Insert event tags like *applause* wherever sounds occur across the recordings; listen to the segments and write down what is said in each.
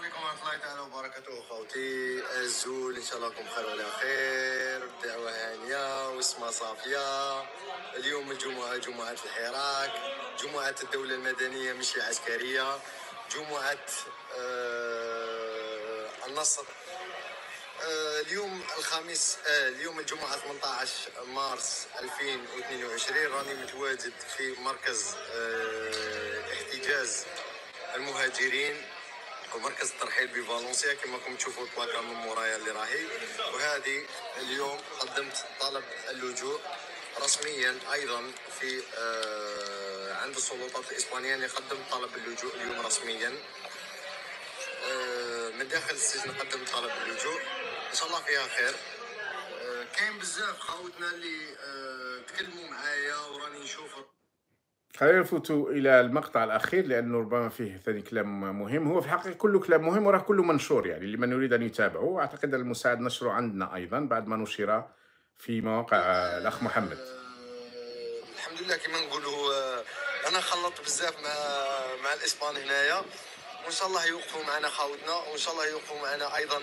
عليكم ورحمه الله تعالى وبركاته خوتي الزول ان شاء الله لكم خير وعلى خير الدعوه هانيه واسمها صافيه اليوم الجمعه جمعه الحراك جمعه الدوله المدنيه مش العسكريه جمعه آه النصر آه، اليوم الخميس آه، اليوم الجمعه 18 مارس 2022 راني متواجد في مركز آه، احتجاز المهاجرين ومركز الترحيل بفالونسيا كما راكم تشوفوا البلاكا من مورايا اللي راهي وهذه اليوم قدمت طلب اللجوء رسميا ايضا في آه عند السلطات الاسبانيه اللي يعني قدمت طلب اللجوء اليوم رسميا آه من داخل السجن قدمت طلب اللجوء ان شاء الله فيها خير آه، كاين بزاف خاوتنا اللي آه، تكلموا معايا وراني نشوف خلينا نفوتوا الى المقطع الاخير لانه ربما فيه ثاني كلام مهم هو في الحقيقه كله كلام مهم وراه كله منشور يعني اللي من يريد ان يتابعه اعتقد المساعد نشره عندنا ايضا بعد ما نشر في مواقع الاخ محمد الحمد لله كما نقولوا آه، انا خلطت بزاف مع مع الاسبان هنايا وان شاء الله يوقفوا معنا خاوتنا وان شاء الله يوقفوا معنا ايضا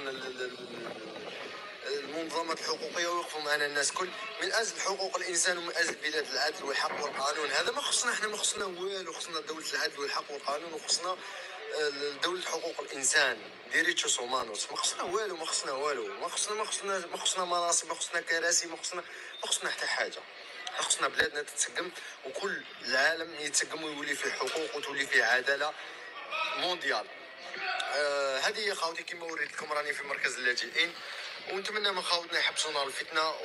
المنظمات الحقوقيه ويوقفوا معنا الناس كل من اجل حقوق الانسان ومن اجل بلاد العدل والحق والقانون هذا ما خصنا احنا ما خصنا والو خصنا دوله العدل والحق والقانون وخصنا آه، دوله حقوق الانسان ديريتشوس هومانوس ما خصنا والو ما خصنا والو ما خصنا ما خصنا ما خصنا مناصب ما خصنا كراسي ما خصنا ما خصنا حتى حاجه خصنا بلادنا تتسقم وكل العالم يتسقم ويولي فيه حقوق وتولي فيه عداله مونديال آه، هذه آه هي خاوتي كما وريت لكم راني في مركز اللاجئين ونتمنى من خاوتنا يحبسونا الفتنه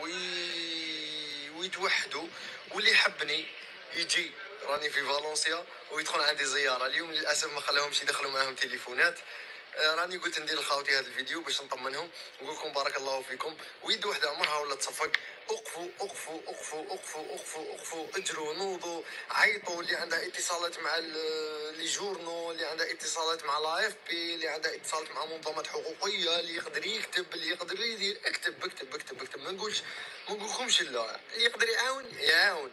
وي... ويتوحدوا واللي يحبني يجي راني في فالنسيا ويدخل عندي زياره اليوم للاسف ما خلاهمش يدخلوا معاهم تليفونات آه، راني قلت ندير لخاوتي هذا الفيديو باش نطمنهم نقول لكم بارك الله فيكم ويد وحده عمرها ولا تصفق اقفوا اقفوا اقفوا اقفوا اقفوا اقفوا اجروا نوضوا عيطوا اللي عندها اتصالات مع لي جورنو اللي عندها اتصالات مع لا اف بي اللي عندها اتصالات مع منظمات حقوقيه اللي يقدر يكتب اللي يقدر يدير اكتب اكتب اكتب اكتب ما نقولش ما نقولكمش لا اللي يقدر يعاون يعاون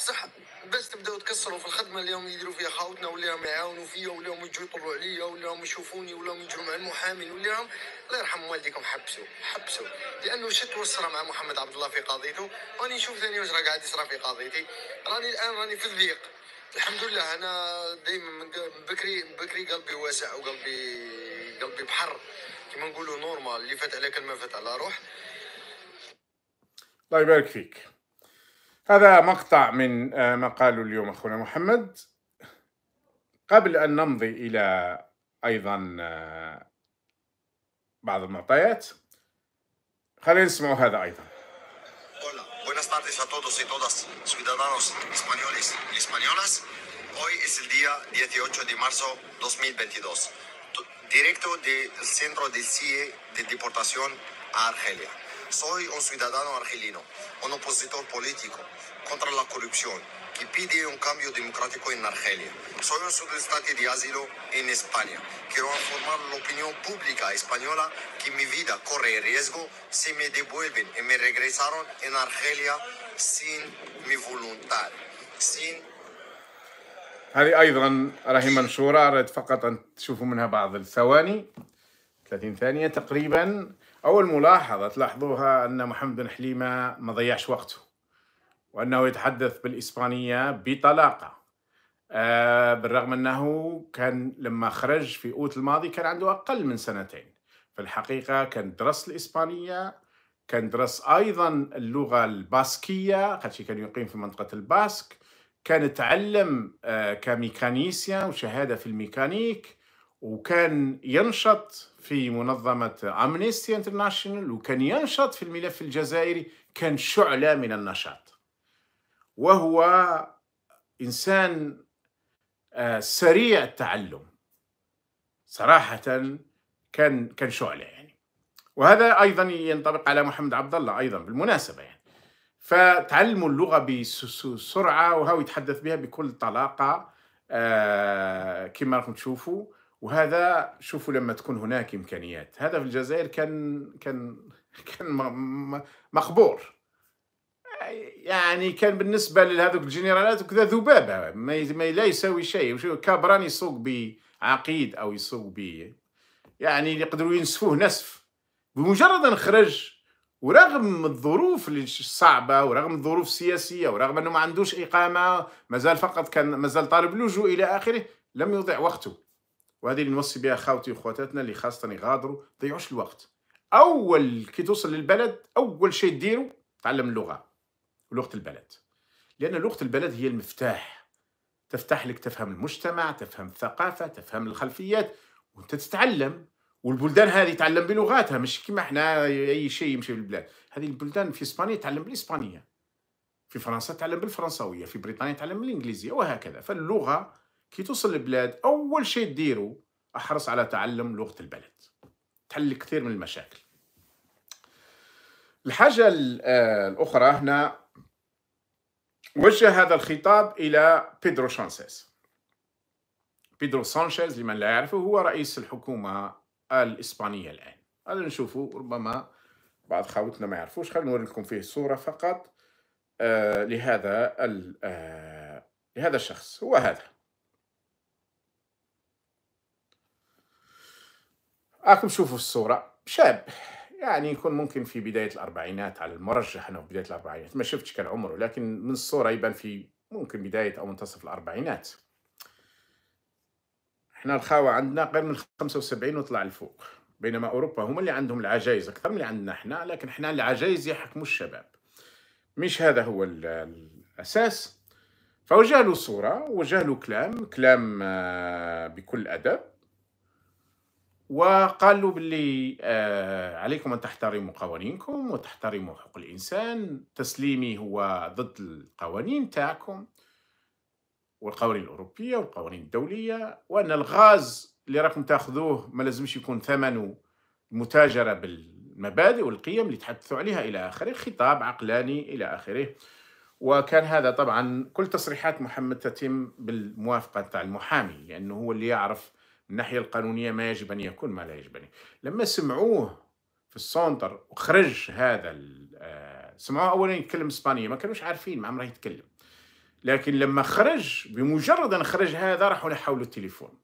بصح باش تبداو تكسروا في الخدمه اللي هم يديروا فيها خاوتنا واللي هم يعاونوا فيا واللي هم يجوا يطلعوا عليا واللي هم يشوفوني واللي هم يجوا مع المحامي واللي هم الله يرحم والديكم حبسوا حبسوا لانه شت واش مع محمد عبد الله في قضيته راني نشوف ثاني واش راه قاعد يصرى في قضيتي راني الان راني في الضيق الحمد لله انا دائما من بكري من بكري قلبي واسع وقلبي قلبي بحر كما نقولوا نورمال اللي فات على كلمه فات على روح الله يبارك فيك هذا مقطع من ما قاله اليوم أخونا محمد قبل أن نمضي إلى أيضا بعض المعطيات خلينا نسمعوا هذا أيضا Buenas tardes a todos y todas, ciudadanos españoles y españolas. Hoy es el día 18 de marzo 2022, directo del centro del CIE de deportación a Argelia. Soy un ciudadano argelino, un opositor político contra la corrupción que pide un cambio democrático en Argelia. Soy un solicitante de asilo en España. Quiero informar la opinión pública española que mi vida corre riesgo si me devuelven y me regresaron en Argelia sin mi voluntad, sin هذه ايضا راهي منشوره فقط ان تشوفوا منها بعض الثواني 30 ثانيه تقريبا أول ملاحظة تلاحظوها أن محمد بن حليمة ما ضيعش وقته وأنه يتحدث بالإسبانية بطلاقة آه بالرغم أنه كان لما خرج في أوت الماضي كان عنده أقل من سنتين في الحقيقة كان درس الإسبانية كان درس أيضا اللغة الباسكية قد كان يقيم في منطقة الباسك كان تعلم آه كميكانيسيان وشهادة في الميكانيك وكان ينشط في منظمة أمنيستي انترناشنال وكان ينشط في الملف الجزائري كان شعلة من النشاط وهو إنسان آه، سريع التعلم صراحة كان كان شعلة يعني وهذا أيضا ينطبق على محمد عبد الله أيضا بالمناسبة يعني فتعلموا اللغة بسرعة وهو يتحدث بها بكل طلاقة آه، كما راكم تشوفوا وهذا شوفوا لما تكون هناك امكانيات هذا في الجزائر كان كان *laughs* كان مخبور يعني كان بالنسبه لهذوك الجنرالات وكذا ذبابه ما لا يساوي شيء كابران يسوق بعقيد او يسوق ب يعني يقدروا ينسفوه نسف بمجرد ان خرج ورغم الظروف الصعبة ورغم الظروف السياسية ورغم أنه ما عندوش إقامة مازال فقط كان مازال طالب لجوء إلى آخره لم يضيع وقته وهذه اللي نوصي بها خاوتي وخواتاتنا اللي خاصة يغادروا ضيعوش الوقت أول كي توصل للبلد أول شيء ديروا تعلم اللغة ولغة البلد لأن لغة البلد هي المفتاح تفتح لك تفهم المجتمع تفهم الثقافة تفهم الخلفيات وأنت تتعلم والبلدان هذه تعلم بلغاتها مش كما احنا اي شيء يمشي في البلاد هذه البلدان في اسبانيا تعلم بالاسبانيه في فرنسا تعلم بالفرنساويه في بريطانيا تعلم بالانجليزيه وهكذا فاللغه كي توصل البلاد اول شيء تديرو احرص على تعلم لغه البلد تحل كثير من المشاكل الحاجه آه، الاخرى هنا وجه هذا الخطاب الى بيدرو شانسيز بيدرو سانشيز لمن لا يعرفه هو رئيس الحكومه الاسبانيه الان هذا نشوفه ربما بعض خاوتنا ما يعرفوش خلينا نوري لكم فيه الصوره فقط آه، لهذا آه، لهذا الشخص هو هذا راكم تشوفوا في الصوره شاب يعني يكون ممكن في بدايه الاربعينات على المرجح انه في بدايه الاربعينات ما شفتش كان عمره لكن من الصوره يبان في ممكن بدايه او منتصف الاربعينات احنا الخاوه عندنا غير من 75 وطلع لفوق بينما اوروبا هما اللي عندهم العجائز اكثر من اللي عندنا احنا لكن احنا العجائز يحكموا الشباب مش هذا هو الاساس فوجه له صوره وجه له كلام كلام آه، بكل ادب وقالوا باللي آه عليكم ان تحترموا قوانينكم وتحترموا حقوق الانسان تسليمي هو ضد القوانين تاعكم والقوانين الاوروبيه والقوانين الدوليه وان الغاز اللي راكم تاخذوه ما لازمش يكون ثمنه المتاجره بالمبادئ والقيم اللي تحدثوا عليها الى اخره خطاب عقلاني الى اخره وكان هذا طبعا كل تصريحات محمد تتم بالموافقه تاع المحامي لانه هو اللي يعرف الناحية القانونية ما يجب أن يكون ما لا يجب أن يكون. لما سمعوه في السونتر وخرج هذا آه، سمعوه أولا يتكلم إسبانية ما كانوش عارفين ما عمره يتكلم لكن لما خرج بمجرد أن خرج هذا راحوا حول التليفون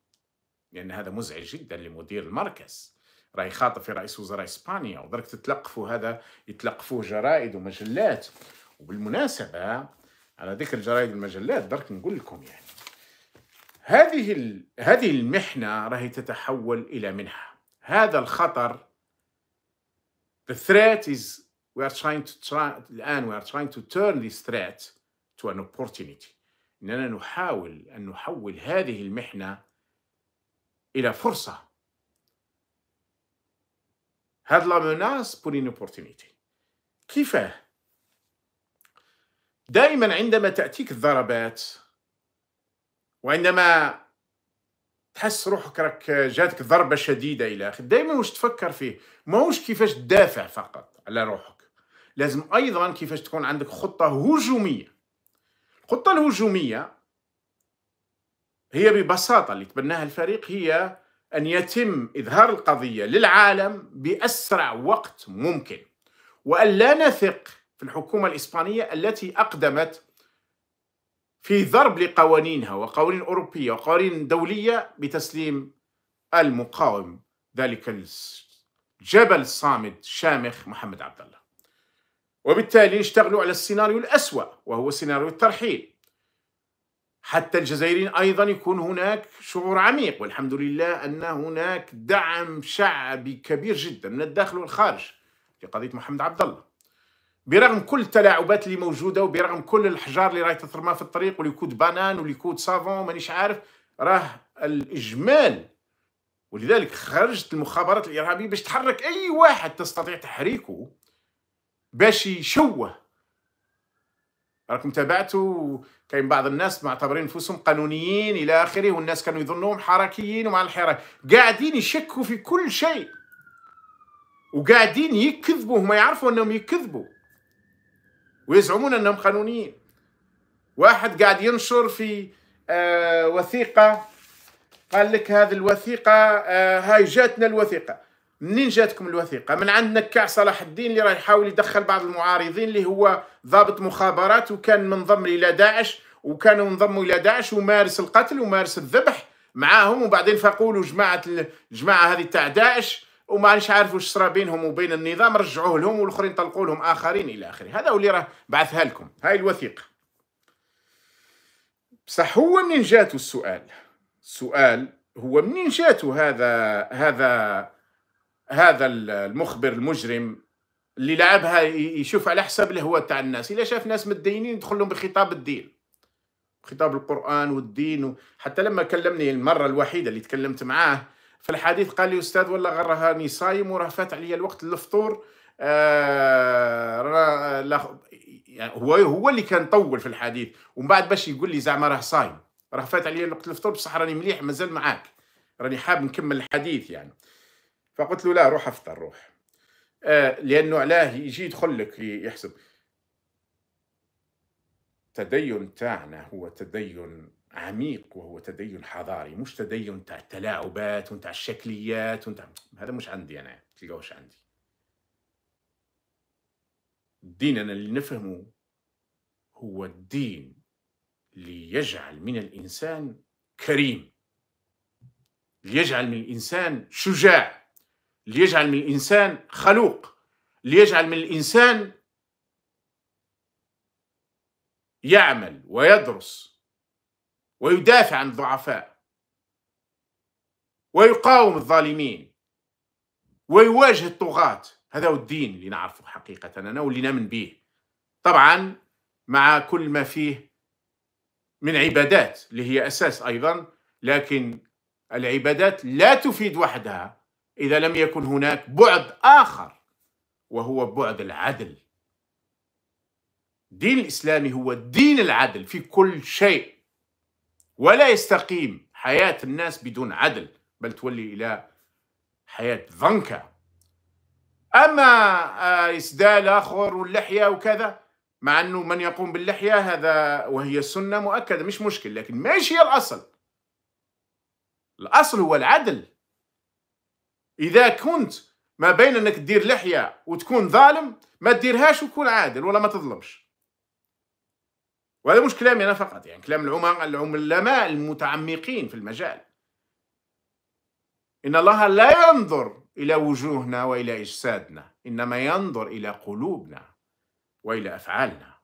لأن يعني هذا مزعج جدا لمدير المركز راه يخاطب في رئيس وزراء إسبانيا ودرك تتلقفوا هذا يتلقفوه جرائد ومجلات وبالمناسبة على ذكر جرائد المجلات درك نقول لكم يعني هذه هذه المحنة راهي تتحول إلى منحة هذا الخطر the threat is we are trying to try الآن we are trying to turn this threat to an opportunity إننا نحاول أن نحول هذه المحنة إلى فرصة هاد لا مناس بور ان اوبورتونيتي كيفاه دائما عندما تأتيك الضربات وعندما تحس روحك راك جاتك ضربه شديده الى اخره دائما واش تفكر فيه ماهوش كيفاش تدافع فقط على روحك لازم ايضا كيفاش تكون عندك خطه هجوميه الخطه الهجوميه هي ببساطه اللي تبناها الفريق هي ان يتم اظهار القضيه للعالم باسرع وقت ممكن وان لا نثق في الحكومه الاسبانيه التي اقدمت في ضرب لقوانينها وقوانين أوروبية وقوانين دولية بتسليم المقاوم ذلك الجبل الصامد شامخ محمد عبد الله وبالتالي اشتغلوا على السيناريو الأسوأ وهو سيناريو الترحيل حتى الجزائريين أيضا يكون هناك شعور عميق والحمد لله أن هناك دعم شعبي كبير جدا من الداخل والخارج لقضية محمد عبد الله برغم كل التلاعبات اللي موجوده وبرغم كل الحجار اللي راهي تترمى في الطريق وليكود بانان وليكود سافون مانيش عارف راه الاجمال ولذلك خرجت المخابرات الارهابيه باش تحرك اي واحد تستطيع تحريكه باش يشوه راكم تابعتوا كاين بعض الناس معتبرين نفسهم قانونيين الى اخره والناس كانوا يظنوهم حركيين ومع الحراك قاعدين يشكوا في كل شيء وقاعدين يكذبوا هما يعرفوا انهم يكذبوا ويزعمون انهم قانونيين واحد قاعد ينشر في آه وثيقه قال لك هذه الوثيقه آه هاي جاتنا الوثيقه منين جاتكم الوثيقه من عند نكاع صلاح الدين اللي راه يحاول يدخل بعض المعارضين اللي هو ضابط مخابرات وكان منضم الى داعش وكانوا انضموا الى داعش ومارس القتل ومارس الذبح معاهم وبعدين فقولوا جماعه الجماعه هذه تاع داعش وما عادش عارف واش صرا بينهم وبين النظام رجعوه لهم والاخرين طلقوا لهم اخرين الى اخره هذا هو اللي راه بعثها لكم هاي الوثيقه بصح هو منين جاتو السؤال السؤال هو منين جاتو هذا هذا هذا المخبر المجرم اللي لعبها يشوف على حسب الهوى تاع الناس الا شاف ناس متدينين يدخل لهم بخطاب الدين خطاب القران والدين و... حتى لما كلمني المره الوحيده اللي تكلمت معاه في الحديث قال لي أستاذ والله غير راني صايم وراه فات عليا الوقت للفطور آه لا يعني هو هو اللي كان طول في الحديث ومن بعد باش يقول لي زعما راه صايم راه فات عليا الوقت الفطور بصح راني مليح مازال معاك راني حاب نكمل الحديث يعني فقلت له لا روح افطر روح آه لانه علاه يجي يدخل لك يحسب التدين تاعنا هو تدين عميق وهو تدين حضاري مش تدين تاع التلاعبات ونتاع الشكليات ونتاع هذا مش عندي انا تلقاوش عندي الدين انا اللي نفهمه هو الدين ليجعل من الانسان كريم ليجعل من الانسان شجاع ليجعل من الانسان خلوق ليجعل من الانسان يعمل ويدرس ويدافع عن الضعفاء ويقاوم الظالمين ويواجه الطغاة هذا هو الدين اللي نعرفه حقيقة أنا واللي نامن به طبعا مع كل ما فيه من عبادات اللي هي أساس أيضا لكن العبادات لا تفيد وحدها إذا لم يكن هناك بعد آخر وهو بعد العدل الدين الإسلامي هو دين العدل في كل شيء ولا يستقيم حياة الناس بدون عدل بل تولي إلى حياة ضنكة أما آه، إسدال آخر واللحية وكذا مع أنه من يقوم باللحية هذا وهي سنة مؤكدة مش مشكل لكن ماشي هي الأصل الأصل هو العدل إذا كنت ما بين أنك تدير لحية وتكون ظالم ما تديرهاش وتكون عادل ولا ما تظلمش وهذا مش كلامي أنا فقط يعني كلام العلماء المتعمقين في المجال إن الله لا ينظر إلى وجوهنا وإلى أجسادنا إنما ينظر إلى قلوبنا وإلى أفعالنا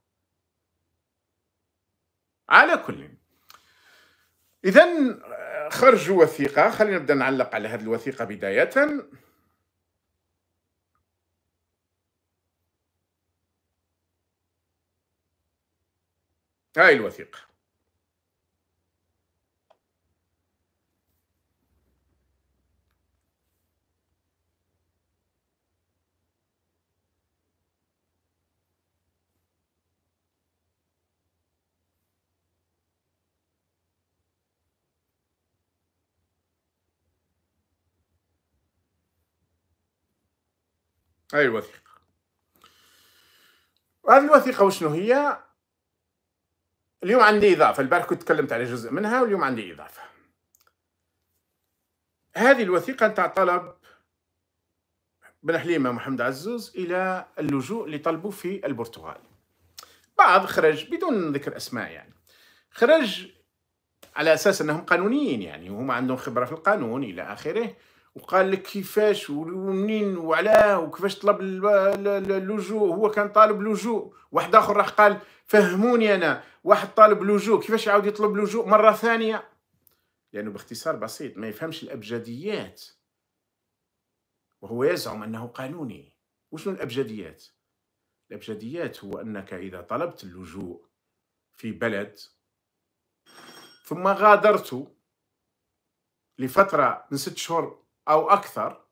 على كل إذا خرجوا وثيقة خلينا نبدأ نعلق على هذه الوثيقة بداية هاي الوثيقة هاي الوثيقة هذه الوثيقة وشنو هي؟ اليوم عندي إضافة البارح كنت تكلمت على جزء منها واليوم عندي إضافة هذه الوثيقة نتاع طلب بن حليمة محمد عزوز إلى اللجوء اللي طلبوا في البرتغال بعض خرج بدون ذكر أسماء يعني خرج على أساس أنهم قانونيين يعني وهم عندهم خبرة في القانون إلى آخره وقال لك كيفاش ومنين وعلاه وكيفاش طلب اللجوء هو كان طالب لجوء واحد اخر راح قال فهموني انا واحد طالب لجوء كيفاش يعاود يطلب لجوء مره ثانيه لانه يعني باختصار بسيط ما يفهمش الابجديات وهو يزعم انه قانوني وشنو الابجديات الابجديات هو انك اذا طلبت اللجوء في بلد ثم غادرت لفتره من ست شهور او اكثر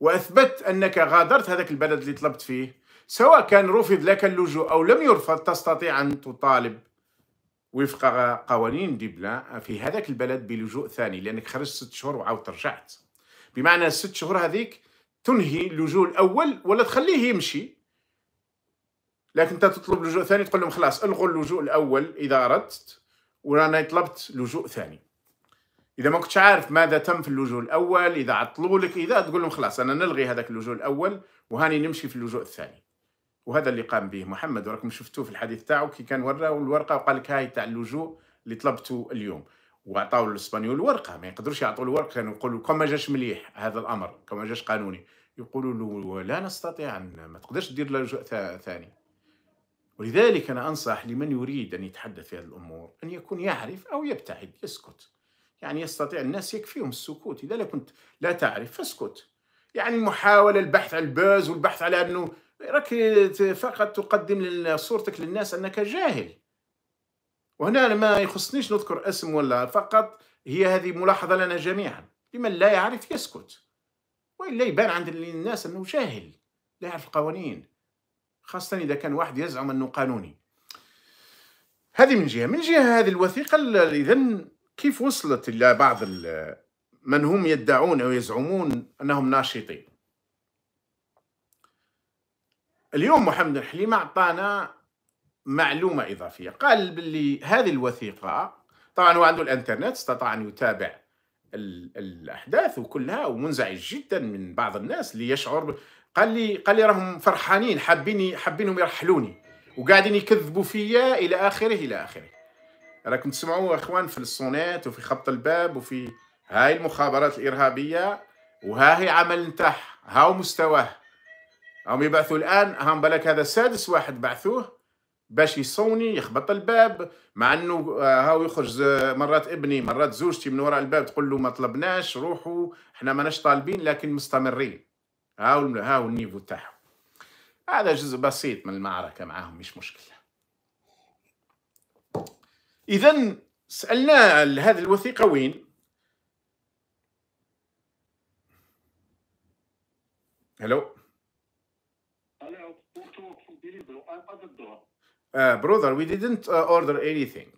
واثبت انك غادرت هذاك البلد اللي طلبت فيه سواء كان رفض لك اللجوء أو لم يرفض تستطيع أن تطالب وفق قوانين ديبلا في هذاك البلد بلجوء ثاني لأنك خرجت ست شهور وعاود رجعت بمعنى الست شهور هذيك تنهي اللجوء الأول ولا تخليه يمشي لكن أنت تطلب لجوء ثاني تقول لهم خلاص ألغوا اللجوء الأول إذا أردت ورانا طلبت لجوء ثاني اذا ما كنتش عارف ماذا تم في اللجوء الاول اذا عطلوا لك اذا تقول لهم خلاص انا نلغي هذاك اللجوء الاول وهاني نمشي في اللجوء الثاني وهذا اللي قام به محمد وراكم شفتوه في الحديث تاعو كي كان وراو الورقه وقال لك هاي تاع اللجوء اللي طلبته اليوم وعطاو الاسبانيول ورقه ما يقدروش يعطوا الورقه كانوا يقولوا كما ما جاش مليح هذا الامر كما ما جاش قانوني يقولوا له لا نستطيع ان ما تقدرش دير لجوء ثاني ولذلك انا انصح لمن يريد ان يتحدث في هذه الامور ان يكون يعرف او يبتعد يسكت يعني يستطيع الناس يكفيهم السكوت اذا كنت لا تعرف فاسكت يعني محاولة البحث عن الباز والبحث على أنه راك فقط تقدم صورتك للناس انك جاهل وهنا ما يخصنيش نذكر اسم ولا فقط هي هذه ملاحظه لنا جميعا لمن لا يعرف يسكت والا يبان عند الناس انه جاهل لا يعرف القوانين خاصه اذا كان واحد يزعم انه قانوني هذه من جهه من جهه هذه الوثيقه اذا كيف وصلت الى بعض من هم يدعون او يزعمون انهم ناشطين اليوم محمد الحليمة أعطانا معلومة إضافية قال باللي هذه الوثيقة طبعا هو عنده الانترنت استطاع أن يتابع الأحداث وكلها ومنزعج جدا من بعض الناس اللي يشعر قال لي قال لي راهم فرحانين حابين حابينهم يرحلوني وقاعدين يكذبوا فيا إلى آخره إلى آخره راكم تسمعوا اخوان في الصونات وفي خبط الباب وفي هاي المخابرات الارهابيه وها هي عمل نتاعها هاو مستواه هم يبعثوا الان هم بالك هذا السادس واحد بعثوه باش يصوني يخبط الباب مع انه آه، هاو يخرج مرات ابني مرات زوجتي من وراء الباب تقول له ما طلبناش روحوا احنا ماناش طالبين لكن مستمرين هاو هاو النيفو تاعهم هذا جزء بسيط من المعركه معاهم مش مشكله اذا سالنا هذه الوثيقه وين هلو Uh, brother, we didn't uh, order anything.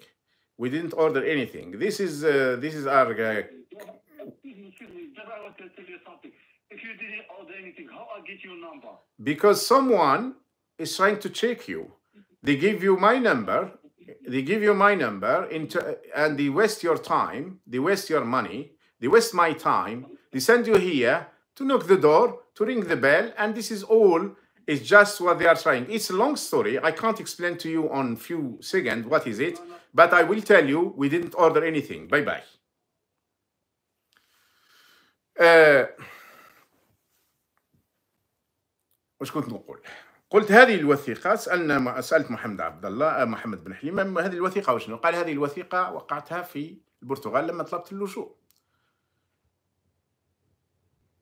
We didn't order anything. This is uh, this is our. guy. Uh, Excuse me, just I want to tell you something. If you didn't order anything, how I get your number? Because someone is trying to check you. They give you my number. They give you my number, into, and they waste your time. They waste your money. They waste my time. They send you here to knock the door, to ring the bell, and this is all It's just what they are trying. It's a long story. I can't explain to you on few seconds what is it, but I will tell you we didn't order anything. Bye-bye. آه واش كنت نقول قلت هذه الوثيقه سالنا سالت محمد عبد الله آه، محمد بن حليم هذه الوثيقه وشنو قال هذه الوثيقه وقعتها في البرتغال لما طلبت اللجوء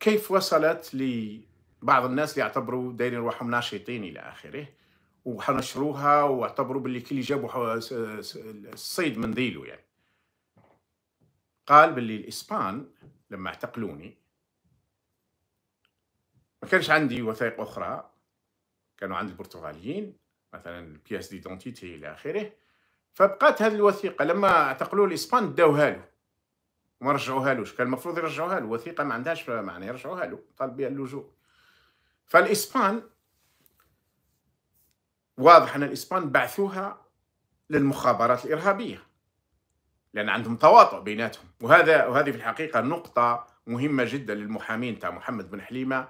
كيف وصلت بعض الناس يعتبروا دايرين روحهم ناشطين الى اخره وحنشروها واعتبروا باللي كل جابوا الصيد من ذيله يعني قال باللي الاسبان لما اعتقلوني ما كانش عندي وثائق اخرى كانوا عند البرتغاليين مثلا البياس ديدونتيتي الى اخره فبقات هذه الوثيقه لما اعتقلوا الاسبان داوها له ما رجعوها لهش كان المفروض يرجعوها له وثيقه ما عندهاش معنى يرجعوها له طالب بها اللجوء فالإسبان واضح أن الإسبان بعثوها للمخابرات الإرهابية لأن عندهم تواطؤ بيناتهم وهذا وهذه في الحقيقة نقطة مهمة جدا للمحامين تاع محمد بن حليمة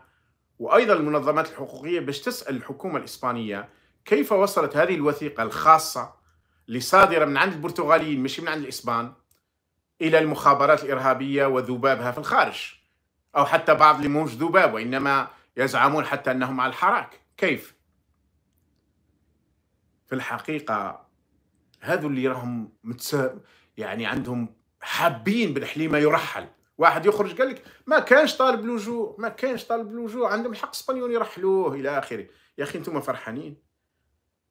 وأيضا المنظمات الحقوقية باش تسأل الحكومة الإسبانية كيف وصلت هذه الوثيقة الخاصة اللي صادرة من عند البرتغاليين مش من عند الإسبان إلى المخابرات الإرهابية وذبابها في الخارج أو حتى بعض اللي موش ذباب وإنما يزعمون حتى أنهم على الحراك كيف؟ في الحقيقة هذو اللي راهم متس... يعني عندهم حابين بالحليمة يرحل واحد يخرج قال لك ما كانش طالب لجوء ما كانش طالب لجوء عندهم الحق اسبانيون يرحلوه الى اخره يا اخي انتم فرحانين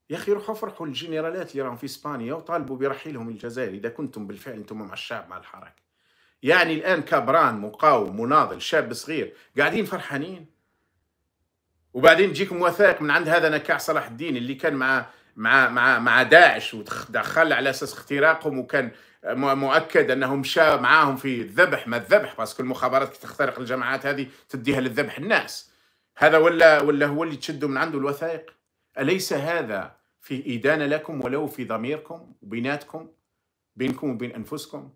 يا اخي روحوا فرحوا الجنرالات اللي راهم في اسبانيا وطالبوا برحيلهم الجزائر اذا كنتم بالفعل انتم مع الشعب مع الحركه يعني الان كبران مقاوم مناضل شاب صغير قاعدين فرحانين وبعدين تجيكم وثائق من عند هذا نكاع صلاح الدين اللي كان مع مع مع مع داعش ودخل على اساس اختراقهم وكان مؤكد انه مشى معاهم في الذبح ما الذبح باسكو المخابرات كي تخترق الجماعات هذه تديها للذبح الناس هذا ولا ولا هو اللي تشدوا من عنده الوثائق اليس هذا في ادانه لكم ولو في ضميركم وبيناتكم بينكم وبين انفسكم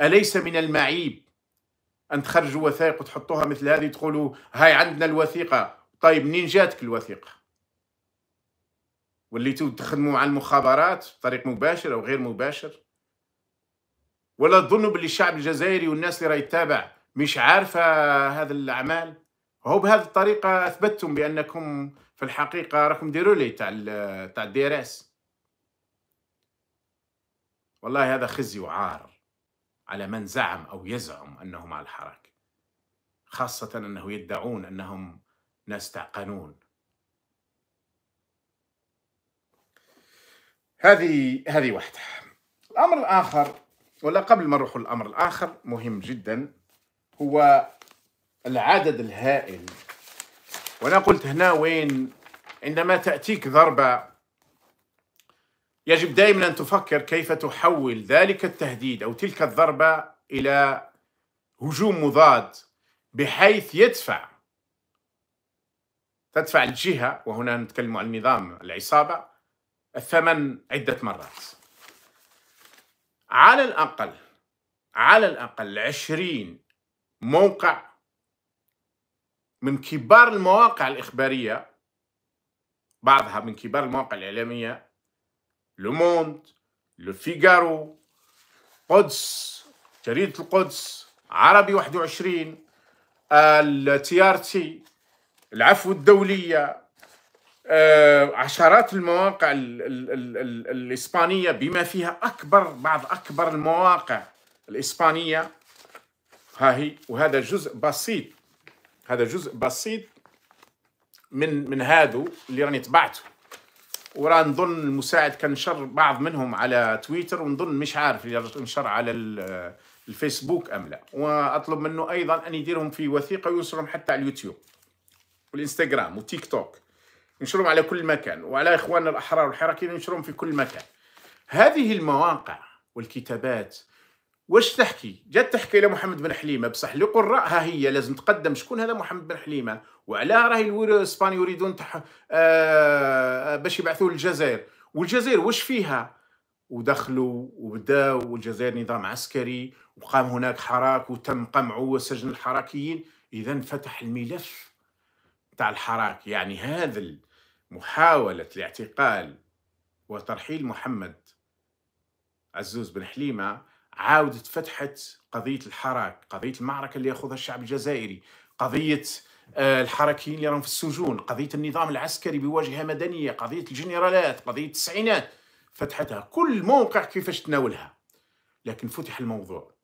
اليس من المعيب ان تخرجوا وثائق وتحطوها مثل هذه تقولوا هاي عندنا الوثيقه طيب منين جاتك الوثيقه وليتوا تخدموا مع المخابرات بطريق مباشر او غير مباشر ولا تظنوا باللي الشعب الجزائري والناس اللي راهي تتابع مش عارفه هذه الاعمال هو بهذه الطريقه اثبتتم بانكم في الحقيقه راكم ديروا لي تاع تاع الدي والله هذا خزي وعار على من زعم او يزعم انه مع الحراك خاصه انه يدعون انهم نستعقنون هذه هذه واحدة الأمر الآخر ولا قبل ما نروح الأمر الآخر مهم جدا هو العدد الهائل وأنا قلت هنا وين عندما تأتيك ضربة يجب دائما أن تفكر كيف تحول ذلك التهديد أو تلك الضربة إلى هجوم مضاد بحيث يدفع تدفع الجهة وهنا نتكلم عن النظام العصابة الثمن عدة مرات على الأقل على الأقل عشرين موقع من كبار المواقع الإخبارية بعضها من كبار المواقع الإعلامية لوموند لوفيغارو قدس جريدة القدس عربي 21 آه، التيارتي تي العفو الدولية آه، عشرات المواقع ال ال الإسبانية بما فيها أكبر بعض أكبر المواقع الإسبانية ها هي وهذا جزء بسيط هذا جزء بسيط من من هادو اللي راني طبعته وراه نظن المساعد كان نشر بعض منهم على تويتر ونظن مش عارف نشر على الفيسبوك ام لا واطلب منه ايضا ان يديرهم في وثيقه ويوصلهم حتى على اليوتيوب والانستغرام وتيك توك ننشرهم على كل مكان وعلى اخواننا الاحرار والحراكيين ننشرهم في كل مكان هذه المواقع والكتابات واش تحكي جات تحكي لمحمد محمد بن حليمه بصح لقراء ها هي لازم تقدم شكون هذا محمد بن حليمه وعلاه راهي الاسبان يريدون تح... آه... باش يبعثوا للجزائر والجزائر واش فيها ودخلوا وبداو والجزائر نظام عسكري وقام هناك حراك وتم قمع وسجن الحراكيين اذا فتح الملف تاع الحراك يعني هذا محاولة الاعتقال وترحيل محمد عزوز بن حليمة عاودت فتحت قضية الحراك قضية المعركة اللي يأخذها الشعب الجزائري قضية آه، الحركيين اللي راهم في السجون قضية النظام العسكري بواجهة مدنية قضية الجنرالات قضية التسعينات فتحتها كل موقع كيفاش تناولها لكن فتح الموضوع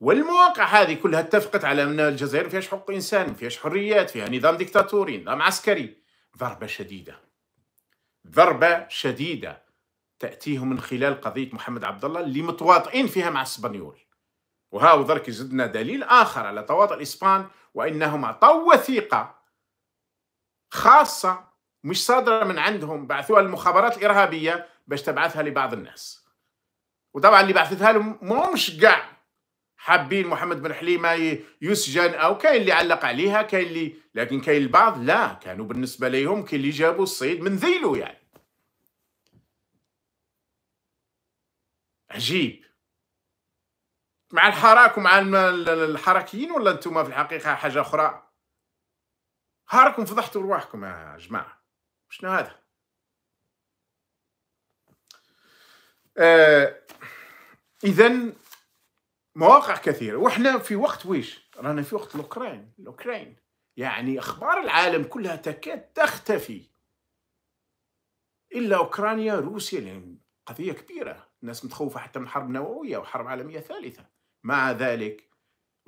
والمواقع هذه كلها اتفقت على ان الجزائر ما فيهاش حقوق انسان ما فيهاش حريات فيها نظام ديكتاتوري نظام عسكري ضربه شديده ضربه شديده تاتيهم من خلال قضيه محمد عبد الله اللي متواطئين فيها مع الاسبانيول وها ودرك زدنا دليل اخر على تواطؤ الاسبان وانهم اعطوا وثيقه خاصه مش صادره من عندهم بعثوها للمخابرات الارهابيه باش تبعثها لبعض الناس وطبعا اللي بعثتها لهم مش قاع حابين محمد بن حليمه يسجن او كاين اللي علق عليها كاين اللي لكن كاين البعض لا كانوا بالنسبه ليهم كاين اللي جابوا الصيد من ذيله يعني عجيب مع الحراك ومع الحركيين ولا انتم في الحقيقه حاجه اخرى هاركم فضحتوا رواحكم يا جماعه شنو هذا آه اذا مواقع كثيرة واحنا في وقت ويش رانا في وقت الاوكرين الاوكرين يعني اخبار العالم كلها تكاد تختفي الا اوكرانيا روسيا لان قضية كبيرة الناس متخوفة حتى من حرب نووية وحرب عالمية ثالثة مع ذلك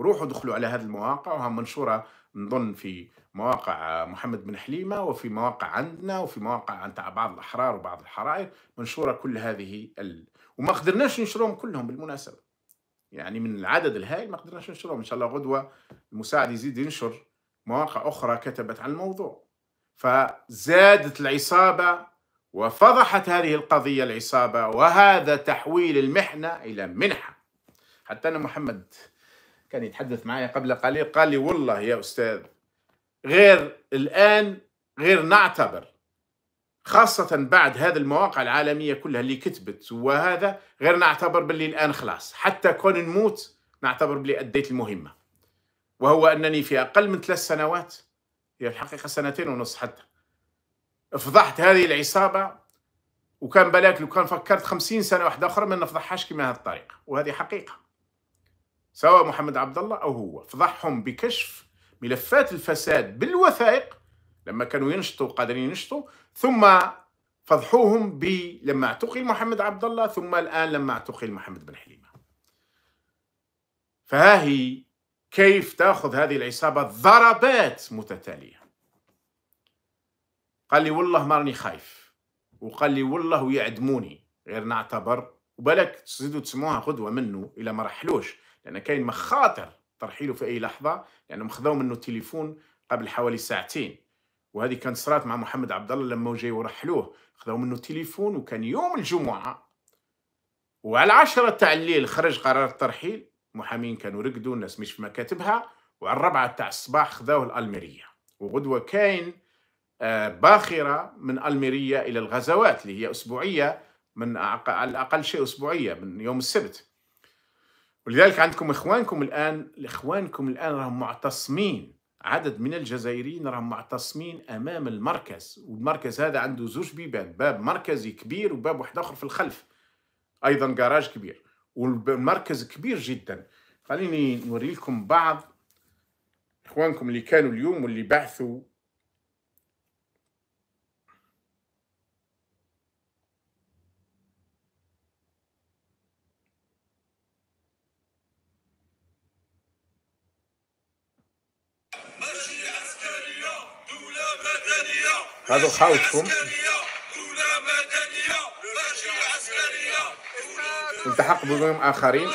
روحوا دخلوا على هذه المواقع وها منشورة نظن في مواقع محمد بن حليمة وفي مواقع عندنا وفي مواقع عند بعض الأحرار وبعض الحرائر منشورة كل هذه ال... وما قدرناش ننشرهم كلهم بالمناسبة يعني من العدد الهائل ما قدرناش ننشره ان شاء الله غدوه المساعد يزيد ينشر مواقع اخرى كتبت عن الموضوع فزادت العصابه وفضحت هذه القضيه العصابه وهذا تحويل المحنه الى منحه حتى انا محمد كان يتحدث معي قبل قليل قال لي والله يا استاذ غير الان غير نعتبر خاصة بعد هذه المواقع العالمية كلها اللي كتبت وهذا غير نعتبر باللي الآن خلاص حتى كون نموت نعتبر باللي أديت المهمة وهو أنني في أقل من ثلاث سنوات هي الحقيقة سنتين ونص حتى فضحت هذه العصابة وكان بلاك لو كان فكرت خمسين سنة واحدة أخرى ما نفضحهاش كما هذه الطريقة وهذه حقيقة سواء محمد عبد الله أو هو فضحهم بكشف ملفات الفساد بالوثائق لما كانوا ينشطوا قادرين ينشطوا ثم فضحوهم ب لما اعتقل محمد عبد الله ثم الان لما اعتقل محمد بن حليمه. فها هي كيف تاخذ هذه العصابه ضربات متتاليه. قال لي والله ما راني خايف وقال لي والله يعدموني غير نعتبر وبالك تزيدوا تسموها قدوه منه الى ما رحلوش لان كاين مخاطر ترحيله في اي لحظه لانهم خذوا منه التليفون قبل حوالي ساعتين وهذه كان صرات مع محمد عبد الله لما جاي ورحلوه خذوا منه تليفون وكان يوم الجمعه وعلى العشرة تاع الليل خرج قرار الترحيل محامين كانوا رقدوا الناس مش في مكاتبها وعلى الربعة تاع الصباح خذوه الألميرية وغدوة كاين آه، باخرة من ألميرية إلى الغزوات اللي هي أسبوعية من على الأقل شيء أسبوعية من يوم السبت ولذلك عندكم إخوانكم الآن إخوانكم الآن راهم معتصمين عدد من الجزائريين راهم معتصمين امام المركز والمركز هذا عنده زوج بيبان باب مركزي كبير وباب واحد اخر في الخلف ايضا جراج كبير والمركز كبير جدا خليني نوري لكم بعض اخوانكم اللي كانوا اليوم واللي بعثوا هذا خاوتكم التحق بظلم آخرين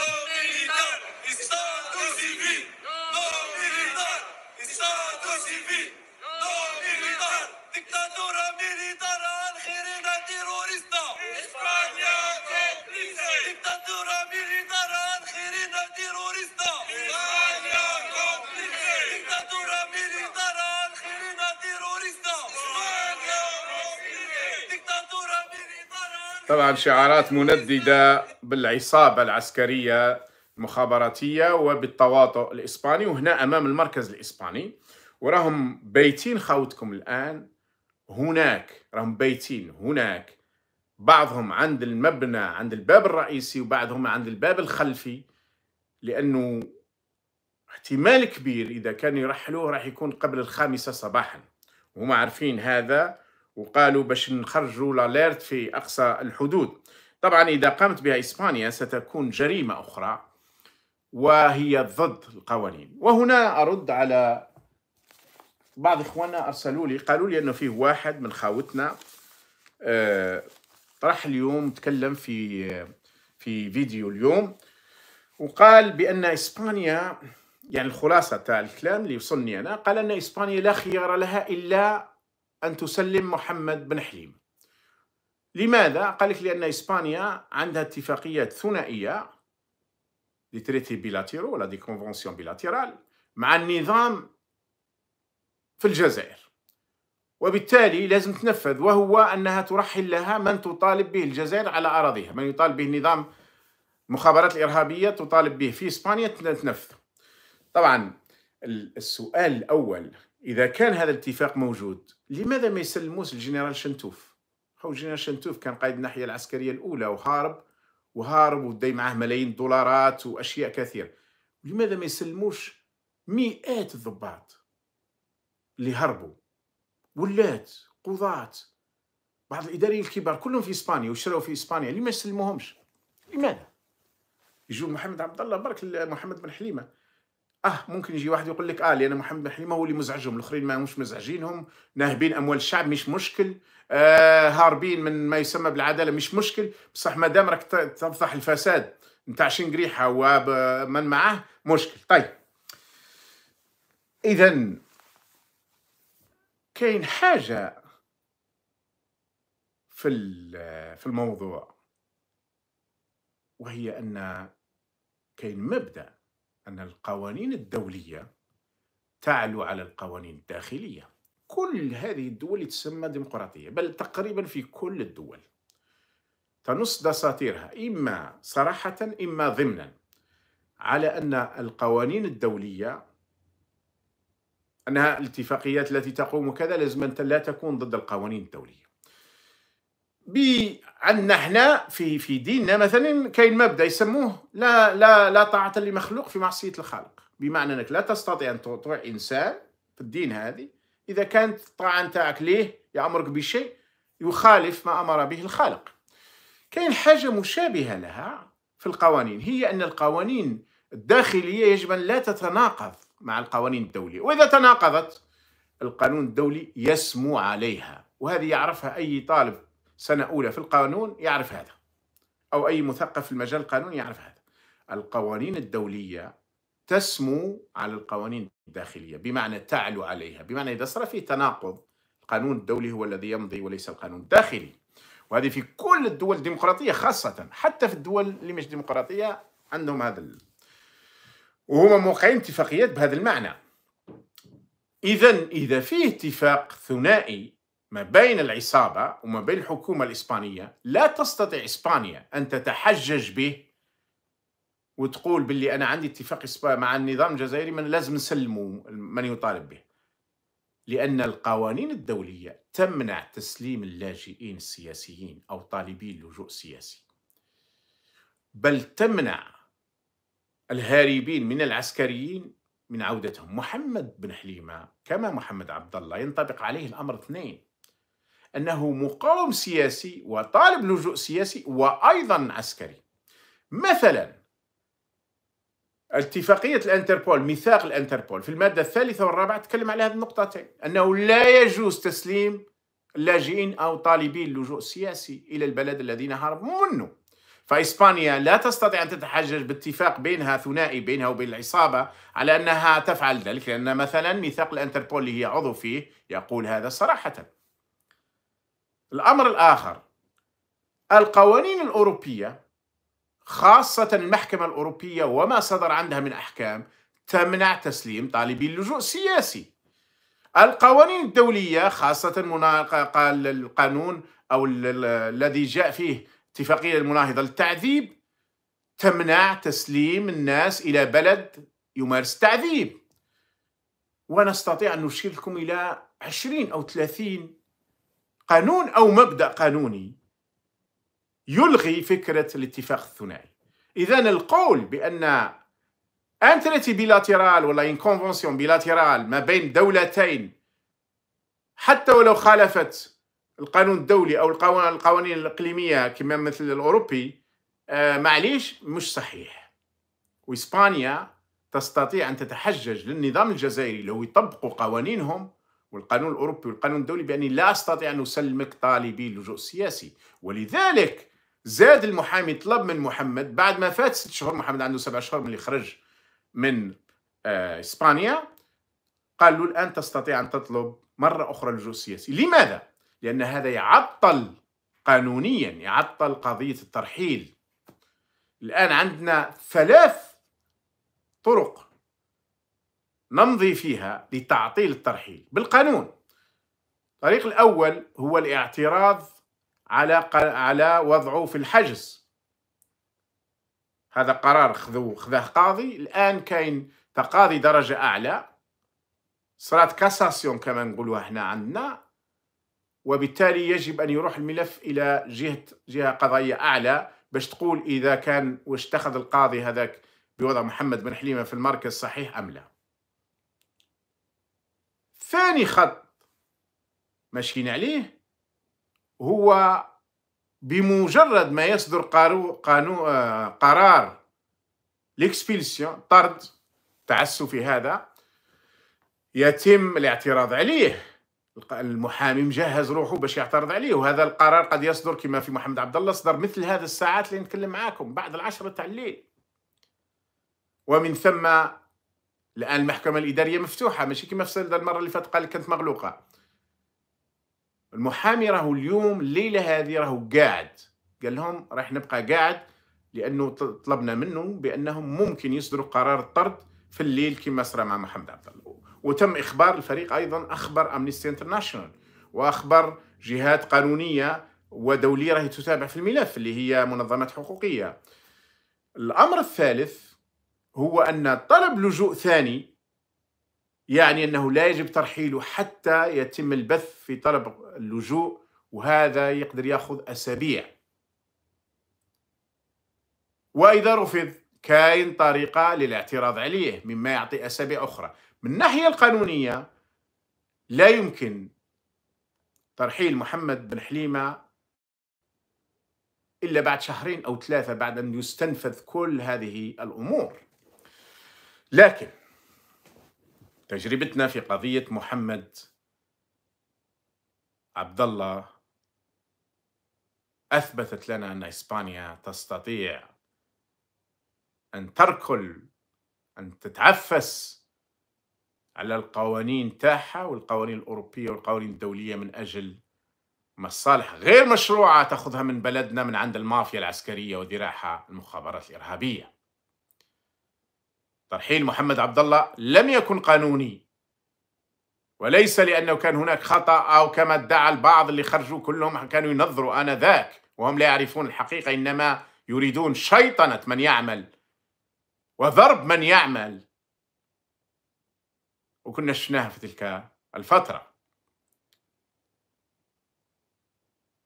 شعارات مندده بالعصابه العسكريه المخابراتيه وبالتواطؤ الاسباني وهنا امام المركز الاسباني وراهم بيتين خاوتكم الان هناك راهم بيتين هناك بعضهم عند المبنى عند الباب الرئيسي وبعضهم عند الباب الخلفي لانه احتمال كبير اذا كانوا يرحلوه راح يكون قبل الخامسه صباحا وهم عارفين هذا وقالوا باش نخرجوا لاليرت في أقصى الحدود طبعا إذا قامت بها إسبانيا ستكون جريمة أخرى وهي ضد القوانين وهنا أرد على بعض إخواننا أرسلوا لي قالوا لي أنه فيه واحد من خاوتنا طرح آه، اليوم تكلم في آه، في فيديو اليوم وقال بأن إسبانيا يعني الخلاصة تاع الكلام اللي وصلني أنا قال أن إسبانيا لا خيار لها إلا أن تسلم محمد بن حليم لماذا؟ قال لك لأن إسبانيا عندها اتفاقيات ثنائية دي تريتي بيلاتيرو ولا دي كونفونسيون بيلاتيرال مع النظام في الجزائر وبالتالي لازم تنفذ وهو أنها ترحل لها من تطالب به الجزائر على أراضيها من يطالب به نظام المخابرات الإرهابية تطالب به في إسبانيا تنفذ طبعا السؤال الأول اذا كان هذا الاتفاق موجود لماذا ما يسلموش الجنرال شنتوف خو الجنرال شنتوف كان قائد الناحيه العسكريه الاولى وهارب وهارب ودي معاه ملايين الدولارات واشياء كثيره لماذا ما يسلموش مئات الضباط اللي هربوا ولات قضاة بعض الاداريين الكبار كلهم في اسبانيا وشراو في اسبانيا لما يسلموهمش لماذا يجوا محمد عبد الله برك محمد بن حليمه اه ممكن يجي واحد يقول لك اه لان محمد بن حليمه هو اللي مزعجهم الاخرين ما مش مزعجينهم ناهبين اموال الشعب مش مشكل آه هاربين من ما يسمى بالعداله مش مشكل بصح ما دام راك تفضح الفساد نتاع شنقريحه آه، ومن معاه مشكل طيب اذا كاين حاجه في في الموضوع وهي ان كاين مبدا أن القوانين الدولية تعلو على القوانين الداخلية كل هذه الدول تسمى ديمقراطية بل تقريبا في كل الدول تنص دساتيرها إما صراحة إما ضمنا على أن القوانين الدولية أنها الاتفاقيات التي تقوم كذا لازم لا تكون ضد القوانين الدولية عندنا هنا في في ديننا مثلا كاين مبدا يسموه لا لا لا طاعه لمخلوق في معصيه الخالق بمعنى انك لا تستطيع ان تطيع انسان في الدين هذه اذا كانت الطاعه نتاعك ليه يامرك بشيء يخالف ما امر به الخالق كاين حاجه مشابهه لها في القوانين هي ان القوانين الداخليه يجب ان لا تتناقض مع القوانين الدوليه واذا تناقضت القانون الدولي يسمو عليها وهذه يعرفها اي طالب سنة أولى في القانون يعرف هذا أو أي مثقف في المجال القانوني يعرف هذا القوانين الدولية تسمو على القوانين الداخلية بمعنى تعلو عليها بمعنى إذا صار في تناقض القانون الدولي هو الذي يمضي وليس القانون الداخلي وهذه في كل الدول الديمقراطية خاصة حتى في الدول اللي مش ديمقراطية عندهم هذا ال... وهما موقعين اتفاقيات بهذا المعنى إذا إذا فيه اتفاق ثنائي ما بين العصابة وما بين الحكومة الإسبانية لا تستطيع إسبانيا أن تتحجج به وتقول باللي أنا عندي اتفاق مع النظام الجزائري من لازم نسلمه من يطالب به لأن القوانين الدولية تمنع تسليم اللاجئين السياسيين أو طالبي اللجوء السياسي بل تمنع الهاربين من العسكريين من عودتهم محمد بن حليمة كما محمد عبد الله ينطبق عليه الأمر اثنين أنه مقاوم سياسي وطالب لجوء سياسي وأيضا عسكري مثلا اتفاقية الانتربول ميثاق الانتربول في المادة الثالثة والرابعة تكلم على هذه النقطتين أنه لا يجوز تسليم اللاجئين أو طالبي اللجوء السياسي إلى البلد الذين هربوا منه فإسبانيا لا تستطيع أن تتحجج باتفاق بينها ثنائي بينها وبين العصابة على أنها تفعل ذلك لأن مثلا ميثاق الانتربول اللي هي عضو فيه يقول هذا صراحةً الأمر الآخر القوانين الأوروبية خاصة المحكمة الأوروبية وما صدر عندها من أحكام تمنع تسليم طالبي اللجوء السياسي القوانين الدولية خاصة قال القانون أو الذي جاء فيه اتفاقية المناهضة للتعذيب تمنع تسليم الناس إلى بلد يمارس التعذيب ونستطيع أن نشير لكم إلى 20 أو 30 قانون أو مبدأ قانوني يلغي فكرة الاتفاق الثنائي إذا القول بأن ان بيلاترال ولا ان كونفونسيون بيلاترال ما بين دولتين حتى ولو خالفت القانون الدولي او القوانين الاقليميه كما مثل الاوروبي آه، معليش مش صحيح واسبانيا تستطيع ان تتحجج للنظام الجزائري لو يطبقوا قوانينهم والقانون الأوروبي والقانون الدولي بأني لا أستطيع أن أسلمك طالبي اللجوء السياسي ولذلك زاد المحامي طلب من محمد بعد ما فات ست شهور محمد عنده سبع شهور من اللي خرج من آه إسبانيا قال له الآن تستطيع أن تطلب مرة أخرى اللجوء السياسي لماذا؟ لأن هذا يعطل قانونيا يعطل قضية الترحيل الآن عندنا ثلاث طرق نمضي فيها لتعطيل الترحيل بالقانون الطريق الأول هو الاعتراض على على وضعه في الحجز هذا قرار خذوه خذاه قاضي الآن كاين تقاضي درجة أعلى صارت كاساسيون كما نقولوها هنا عندنا وبالتالي يجب أن يروح الملف إلى جهة جهة قضائية أعلى باش تقول إذا كان واش اتخذ القاضي هذاك بوضع محمد بن حليمة في المركز صحيح أم لا ثاني خط ماشيين عليه هو بمجرد ما يصدر قارو قانو آه قرار ليكسبيلسيون طرد تعسفي هذا يتم الاعتراض عليه المحامي مجهز روحه باش يعترض عليه وهذا القرار قد يصدر كما في محمد عبد الله صدر مثل هذه الساعات اللي نتكلم معاكم بعد العشرة تاع الليل ومن ثم الان المحكمه الاداريه مفتوحه ماشي كما في المره اللي فاتت قال كانت مغلوقه المحامي راهو اليوم الليله هذه راهو قاعد قال لهم راح نبقى قاعد لانه طلبنا منه بانهم ممكن يصدروا قرار الطرد في الليل كما صرا مع محمد عبد الله وتم اخبار الفريق ايضا اخبر امنيستي انترناشونال واخبر جهات قانونيه ودوليه راهي تتابع في الملف اللي هي منظمات حقوقيه الامر الثالث هو أن طلب لجوء ثاني يعني أنه لا يجب ترحيله حتى يتم البث في طلب اللجوء وهذا يقدر يأخذ أسابيع وإذا رفض كاين طريقة للاعتراض عليه مما يعطي أسابيع أخرى من الناحية القانونية لا يمكن ترحيل محمد بن حليمة إلا بعد شهرين أو ثلاثة بعد أن يستنفذ كل هذه الأمور لكن تجربتنا في قضية محمد عبد الله أثبتت لنا أن إسبانيا تستطيع أن تركل أن تتعفس على القوانين تاعها والقوانين الأوروبية والقوانين الدولية من أجل مصالح غير مشروعة تأخذها من بلدنا من عند المافيا العسكرية وذراعها المخابرات الإرهابية ترحيل محمد عبد الله لم يكن قانوني وليس لأنه كان هناك خطأ أو كما ادعى البعض اللي خرجوا كلهم كانوا ينظروا آنذاك وهم لا يعرفون الحقيقة إنما يريدون شيطنة من يعمل وضرب من يعمل وكنا شفناها في تلك الفترة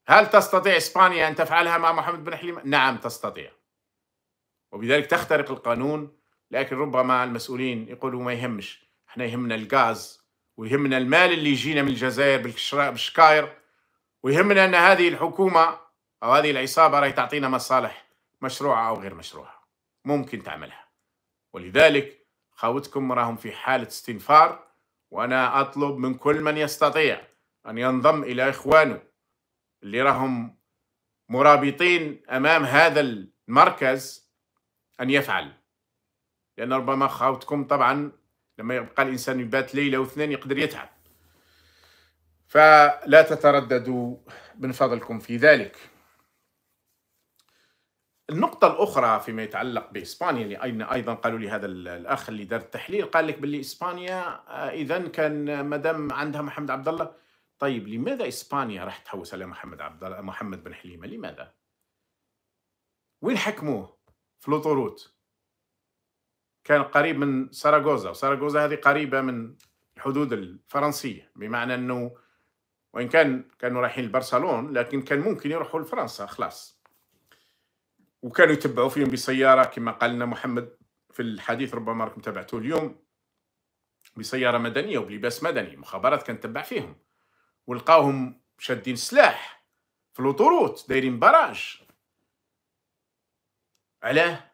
هل تستطيع إسبانيا أن تفعلها مع محمد بن حليمة؟ نعم تستطيع وبذلك تخترق القانون لكن ربما المسؤولين يقولوا ما يهمش احنا يهمنا الغاز ويهمنا المال اللي يجينا من الجزائر بالشكاير ويهمنا ان هذه الحكومه او هذه العصابه راهي تعطينا مصالح مشروعه او غير مشروعه ممكن تعملها ولذلك خاوتكم راهم في حاله استنفار وانا اطلب من كل من يستطيع ان ينضم الى اخوانه اللي راهم مرابطين امام هذا المركز ان يفعل لأن ربما خاوتكم طبعا لما يبقى الإنسان يبات ليلة واثنين يقدر يتعب فلا تترددوا من فضلكم في ذلك النقطة الأخرى فيما يتعلق بإسبانيا لأن يعني أيضا قالوا لي هذا الأخ اللي دار التحليل قال لك باللي إسبانيا آه، إذا كان مدام عندها محمد عبد الله طيب لماذا إسبانيا راح تحوس على محمد عبد الله محمد بن حليمة لماذا؟ وين حكموه؟ في لوطوروت كان قريب من ساراغوزا وساراغوزا هذه قريبة من الحدود الفرنسية بمعنى أنه وإن كان كانوا رايحين لبرشلون لكن كان ممكن يروحوا لفرنسا خلاص وكانوا يتبعوا فيهم بسيارة كما قال لنا محمد في الحديث ربما راكم تابعتوه اليوم بسيارة مدنية وبلباس مدني مخابرات كانت تبع فيهم ولقاهم شادين سلاح في الوطروط دايرين باراج علاه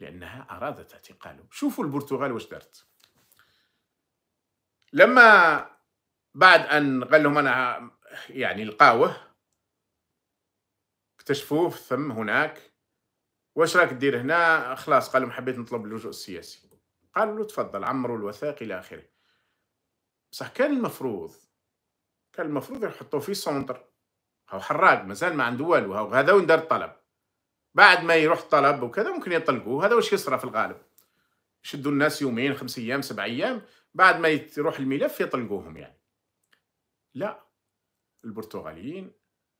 لأنها أرادت اعتقاله شوفوا البرتغال واش دارت لما بعد أن قال لهم أنا يعني القاوه اكتشفوه ثم هناك واش راك دير هنا خلاص قال لهم حبيت نطلب اللجوء السياسي قالوا له تفضل عمروا الوثائق الى اخره بصح كان المفروض كان المفروض يحطوه في سونتر هاو حراق مازال ما عنده والو هاو هذا وين دار الطلب بعد ما يروح طلب وكذا ممكن يطلقوه هذا واش يصرى في الغالب يشدوا الناس يومين خمس ايام سبع ايام بعد ما يروح الملف يطلقوهم يعني لا البرتغاليين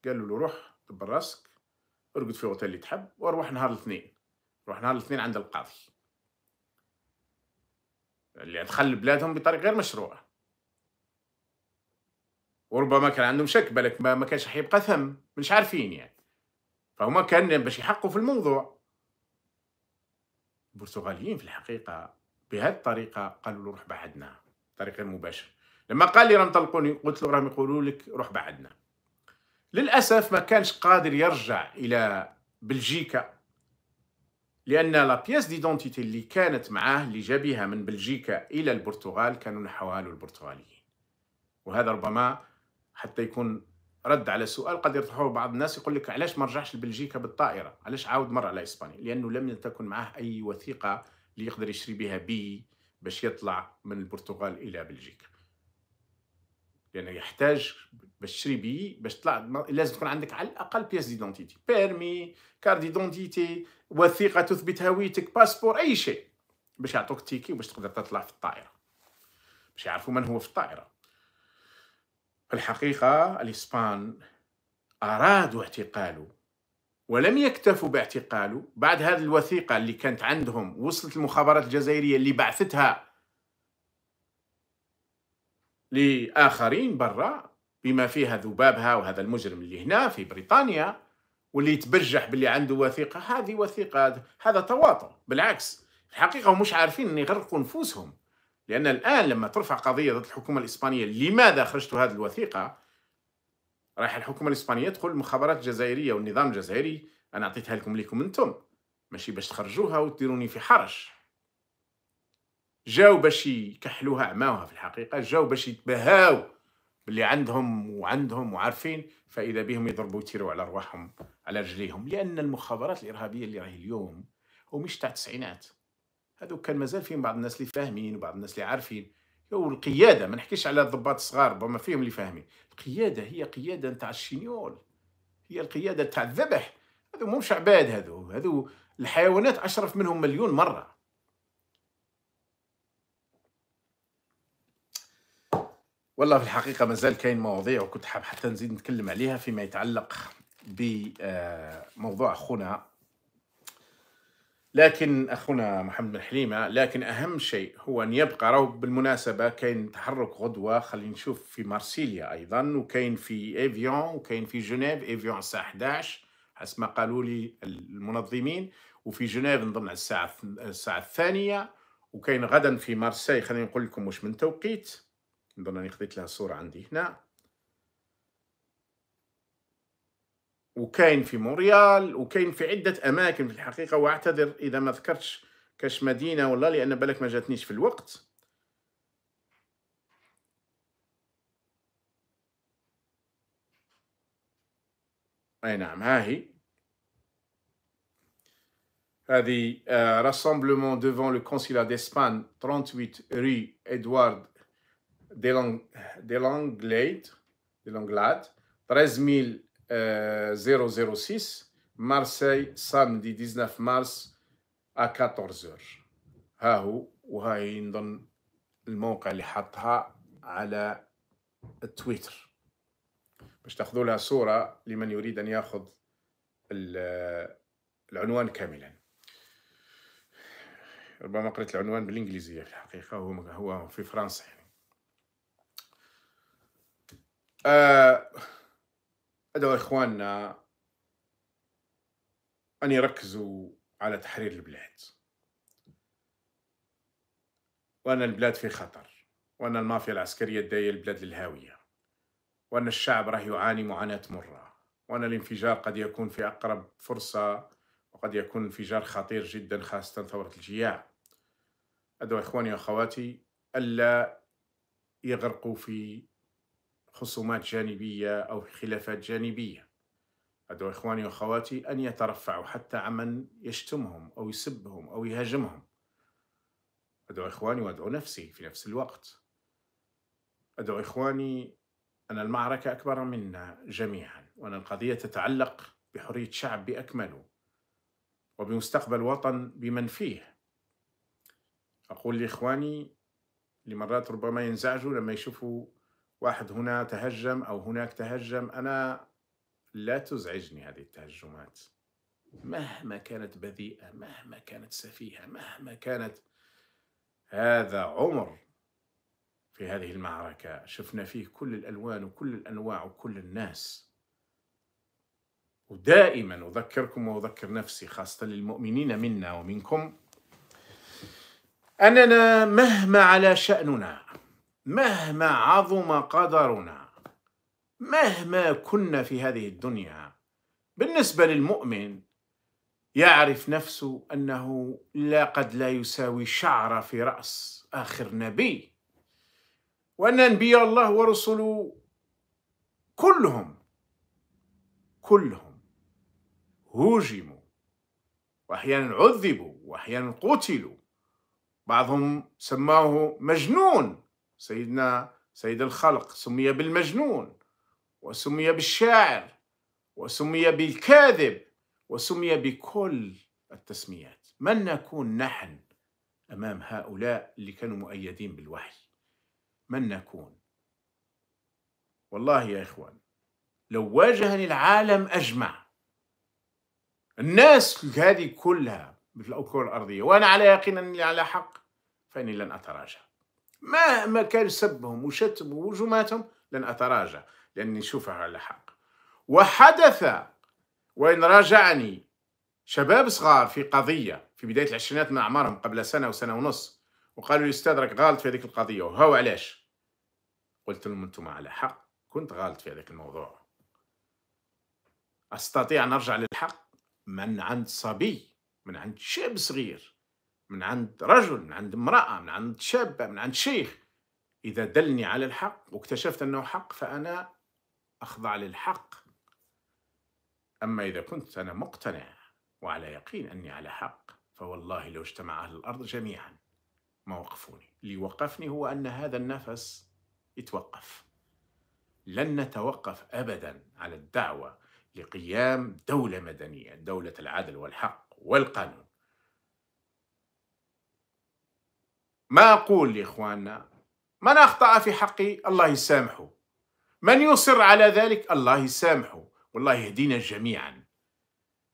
قالوا له روح دبر راسك ارقد في الاوتيل اللي تحب واروح نهار الاثنين روح نهار الاثنين عند القاضي اللي دخل يعني بلادهم بطريق غير مشروعه وربما كان عندهم شك بالك ما, ما كانش حيبقى ثم مش عارفين يعني فهما كان باش يحقوا في الموضوع البرتغاليين في الحقيقة بهذه الطريقة قالوا له روح بعدنا طريقة مباشرة لما قال لي راهم طلقوني قلت له راهم يقولوا لك روح بعدنا للأسف ما كانش قادر يرجع إلى بلجيكا لأن لا بياس ديدونتيتي اللي كانت معاه اللي جابها من بلجيكا إلى البرتغال كانوا نحوها البرتغاليين وهذا ربما حتى يكون رد على سؤال قد يطرحه بعض الناس يقول لك علاش ما رجعش لبلجيكا بالطائره؟ علاش عاود مر على اسبانيا؟ لانه لم تكن معه اي وثيقه اللي يقدر يشري بها بي باش يطلع من البرتغال الى بلجيكا. لانه يحتاج باش تشري بي باش تطلع لازم تكون عندك على الاقل بياس ديدونتيتي، بيرمي، كارد ديدونتيتي، وثيقه تثبت هويتك، باسبور، اي شيء باش يعطوك تيكي باش تقدر تطلع في الطائره. باش يعرفوا من هو في الطائره. الحقيقة الإسبان أرادوا اعتقاله ولم يكتفوا باعتقاله بعد هذه الوثيقة اللي كانت عندهم وصلت المخابرات الجزائرية اللي بعثتها لآخرين برا بما فيها ذبابها وهذا المجرم اللي هنا في بريطانيا واللي يتبرجح باللي عنده وثيقة هذه وثيقة هذا تواطؤ بالعكس الحقيقة هم مش عارفين أن يغرقوا نفوسهم لأن الآن لما ترفع قضية ضد الحكومة الإسبانية لماذا خرجت هذه الوثيقة راح الحكومة الإسبانية تقول المخابرات الجزائرية والنظام الجزائري أنا أعطيتها لكم ليكم أنتم ماشي باش تخرجوها وتديروني في حرج جاو باش يكحلوها عماوها في الحقيقة جاو باش يتبهاو باللي عندهم وعندهم وعارفين فإذا بهم يضربوا يتيروا على أرواحهم على رجليهم لأن المخابرات الإرهابية اللي راهي اليوم ومش تاع التسعينات هذوك كان مازال فيهم بعض الناس اللي فاهمين وبعض الناس اللي عارفين والقياده ما نحكيش على الضباط الصغار ربما فيهم اللي فاهمين القياده هي قياده نتاع الشينيول هي القياده تاع الذبح هذو مش عباد هذو هذو الحيوانات اشرف منهم مليون مره والله في الحقيقه مازال كاين مواضيع وكنت حاب حتى نزيد نتكلم عليها فيما يتعلق بموضوع آه، اخونا لكن اخونا محمد بن حليمه لكن اهم شيء هو ان يبقى راه بالمناسبه كاين تحرك غدوه خلينا نشوف في مارسيليا ايضا وكاين في ايفيون وكاين في جنيف ايفيون الساعه 11 حسب ما قالوا لي المنظمين وفي جنيف نظن على الساعه الساعه الثانيه وكاين غدا في مارسي خليني نقول لكم واش من توقيت نظن اني خذيت لها صوره عندي هنا وكاين في مونريال وكاين في عده اماكن في الحقيقه واعتذر اذا ما ذكرتش كاش مدينه ولا لان بالك ما جاتنيش في الوقت اي نعم ها هي هذه رسامبلمون دوفون لو كونسيلا ديسبان 38 ري ادوارد ديلانغليد ديلانغلاد 13000 006 مارسي سامدي 19 مارس 14 ها هو وهاي نظن الموقع اللي حطها على التويتر باش تاخذوا لها صوره لمن يريد ان ياخذ العنوان كاملا ربما قرأت العنوان بالإنجليزية في الحقيقة هو هو في فرنسا يعني آه أدعو إخواننا أن يركزوا على تحرير البلاد وأن البلاد في خطر وأن المافيا العسكرية تداير البلاد للهاوية وأن الشعب راه يعاني معاناة مرة وأن الانفجار قد يكون في أقرب فرصة وقد يكون انفجار خطير جدا خاصة ثورة الجياع أدعو إخواني وأخواتي ألا يغرقوا في خصومات جانبية أو خلافات جانبية أدعو إخواني وأخواتي أن يترفعوا حتى عمن يشتمهم أو يسبهم أو يهاجمهم أدعو إخواني وأدعو نفسي في نفس الوقت أدعو إخواني أن المعركة أكبر منا جميعا وأن القضية تتعلق بحرية شعب بأكمله وبمستقبل وطن بمن فيه أقول لإخواني لمرات ربما ينزعجوا لما يشوفوا واحد هنا تهجم أو هناك تهجم أنا لا تزعجني هذه التهجمات مهما كانت بذيئة مهما كانت سفيهة مهما كانت هذا عمر في هذه المعركة شفنا فيه كل الألوان وكل الأنواع وكل الناس ودائما أذكركم وأذكر نفسي خاصة للمؤمنين منا ومنكم أننا مهما على شأننا مهما عظم قدرنا مهما كنا في هذه الدنيا بالنسبة للمؤمن يعرف نفسه أنه لا قد لا يساوي شعرة في رأس آخر نبي وأن أنبياء الله ورسله كلهم كلهم هوجموا وأحيانا عذبوا وأحيانا قتلوا بعضهم سماه مجنون سيدنا سيد الخلق سمي بالمجنون وسمي بالشاعر وسمي بالكاذب وسمي بكل التسميات من نكون نحن امام هؤلاء اللي كانوا مؤيدين بالوحي من نكون والله يا اخوان لو واجهني العالم اجمع الناس هذه كلها مثل الكره الارضيه وانا على يقين اني على حق فاني لن اتراجع ما ما كان سبهم وشتم وهجوماتهم لن أتراجع لأني شوفها على حق وحدث وإن راجعني شباب صغار في قضية في بداية العشرينات من أعمارهم قبل سنة وسنة ونص وقالوا لي أستاذ راك غالط في هذيك القضية وهو علاش قلت لهم أنتم على حق كنت غالط في هذاك الموضوع أستطيع أن أرجع للحق من عند صبي من عند شاب صغير من عند رجل من عند امرأة من عند شابة من عند شيخ إذا دلني على الحق واكتشفت أنه حق فأنا أخضع للحق أما إذا كنت أنا مقتنع وعلى يقين أني على حق فوالله لو اجتمع أهل الأرض جميعا ما وقفوني اللي وقفني هو أن هذا النفس يتوقف لن نتوقف أبدا على الدعوة لقيام دولة مدنية دولة العدل والحق والقانون ما أقول لإخواننا من أخطأ في حقي الله يسامحه من يصر على ذلك الله يسامحه والله يهدينا جميعا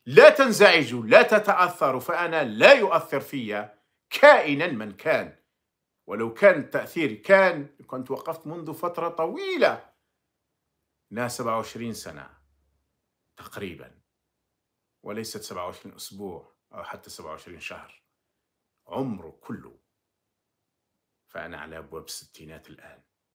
لا تنزعجوا لا تتأثروا فأنا لا يؤثر فيا كائنا من كان ولو كان التأثير كان كنت وقفت منذ فترة طويلة نا 27 سنة تقريبا وليست 27 أسبوع أو حتى 27 شهر عمره كله فأنا على أبواب الستينات الآن